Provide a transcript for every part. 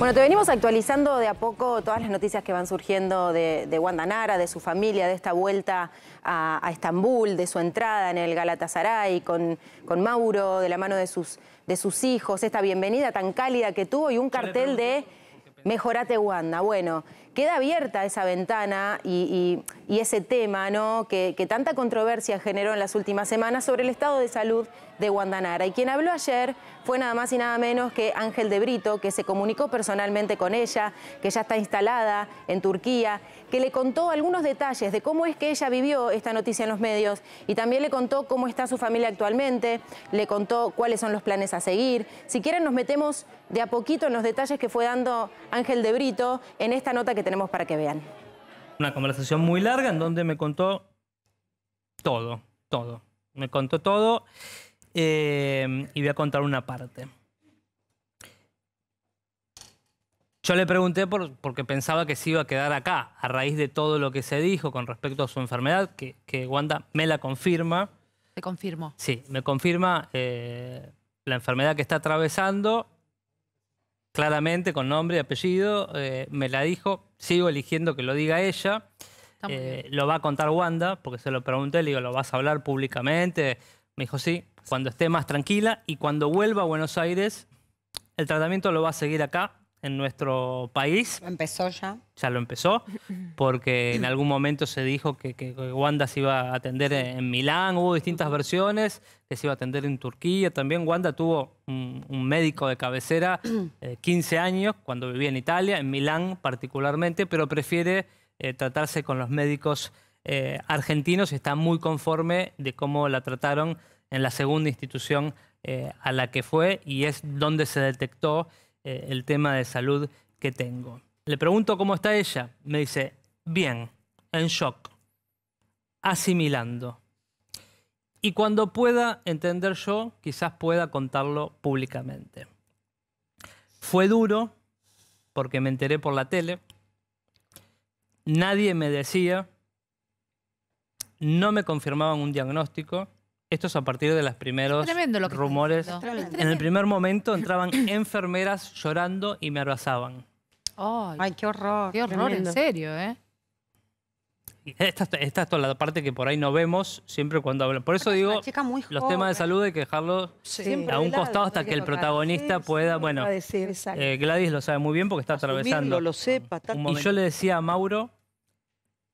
Bueno, te venimos actualizando de a poco todas las noticias que van surgiendo de, de Guandanara, de su familia, de esta vuelta a, Estambul, de su entrada en el Galatasaray con, con Mauro, de la mano de sus, de sus hijos, esta bienvenida tan cálida que tuvo y un cartel de Mejorate Wanda. Bueno, queda abierta esa ventana y, ese tema ¿no? Que, que, tanta controversia generó en las últimas semanas sobre el estado de salud de Nara. Y quien habló ayer fue nada más y nada menos que Ángel de Brito, que se comunicó personalmente con ella, que ya está instalada en Turquía, que le contó algunos detalles de cómo es que ella vivió esta noticia en los medios y también le contó cómo está su familia actualmente, le contó cuáles son los planes a seguir. Si quieren nos metemos de a poquito en los detalles que fue dando Ángel de Brito en esta nota que tenemos para que vean. Una conversación muy larga en donde me contó todo, todo. Me contó todo eh, y voy a contar una parte. Yo le pregunté por, porque pensaba que se iba a quedar acá, a raíz de todo lo que se dijo con respecto a su enfermedad, que, Wanda me la confirma. ¿Te confirmo? Sí, me confirma eh, la enfermedad que está atravesando claramente con nombre y apellido, eh, me la dijo, sigo eligiendo que lo diga ella, eh, lo va a contar Wanda, porque se lo pregunté, le digo, ¿lo vas a hablar públicamente? Me dijo, sí, cuando esté más tranquila y cuando vuelva a Buenos Aires, el tratamiento lo va a seguir acá, en nuestro país. Empezó ya. Ya lo empezó, porque en algún momento se dijo que, Wanda se iba a atender en Milán, hubo distintas versiones, que se iba a atender en Turquía. También Wanda tuvo un, médico de cabecera 15 eh, años cuando vivía en Italia, en Milán particularmente, pero prefiere eh, tratarse con los médicos eh, argentinos y está muy conforme de cómo la trataron en la segunda institución a la que fue y es donde se detectó eh, el tema de salud que tengo. Le pregunto cómo está ella. Me dice, bien, en shock, asimilando. Y cuando pueda entender yo, quizás pueda contarlo públicamente. Fue duro, porque me enteré por la tele. Nadie me decía, no me confirmaban un diagnóstico esto es a partir de los primeros rumores. En el primer momento entraban enfermeras llorando y me abrazaban. Ay, qué horror. Qué horror, en serio, ¿eh? Esta, es toda la parte que por ahí no vemos siempre cuando hablan. Por eso digo, los temas de salud hay que dejarlo eh, a un costado hasta que, el protagonista pueda, bueno, eh, Gladys lo sabe muy bien porque está atravesando. y yo le decía a Mauro,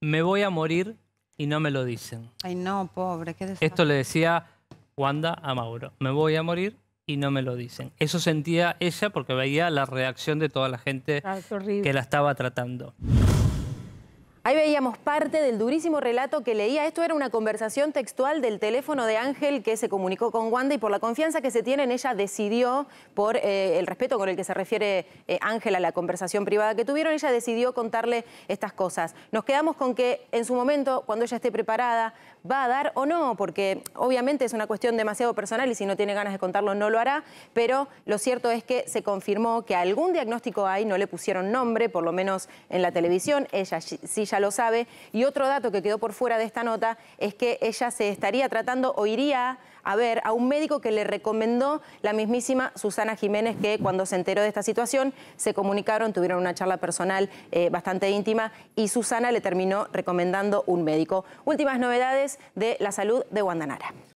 me voy a morir y no me lo dicen. Ay, no, pobre, qué desastre. Esto le decía Wanda a Mauro, me voy a morir y no me lo dicen. Eso sentía ella porque veía la reacción de toda la gente ah, que la estaba tratando. Ahí veíamos parte del durísimo relato que leía. Esto era una conversación textual del teléfono de Ángel que se comunicó con Wanda y por la confianza que se tiene en ella decidió, por eh, el respeto con el que se refiere eh, Ángel a la conversación privada que tuvieron, ella decidió contarle estas cosas. Nos quedamos con que en su momento, cuando ella esté preparada, va a dar o no, porque obviamente es una cuestión demasiado personal y si no tiene ganas de contarlo no lo hará, pero lo cierto es que se confirmó que algún diagnóstico hay, no le pusieron nombre, por lo menos en la televisión, ella sí ya lo sabe. Y otro dato que quedó por fuera de esta nota es que ella se estaría tratando o iría a ver a un médico que le recomendó la mismísima Susana Jiménez, que cuando se enteró de esta situación se comunicaron, tuvieron una charla personal eh, bastante íntima y Susana le terminó recomendando un médico. Últimas novedades de la salud de Guandanara.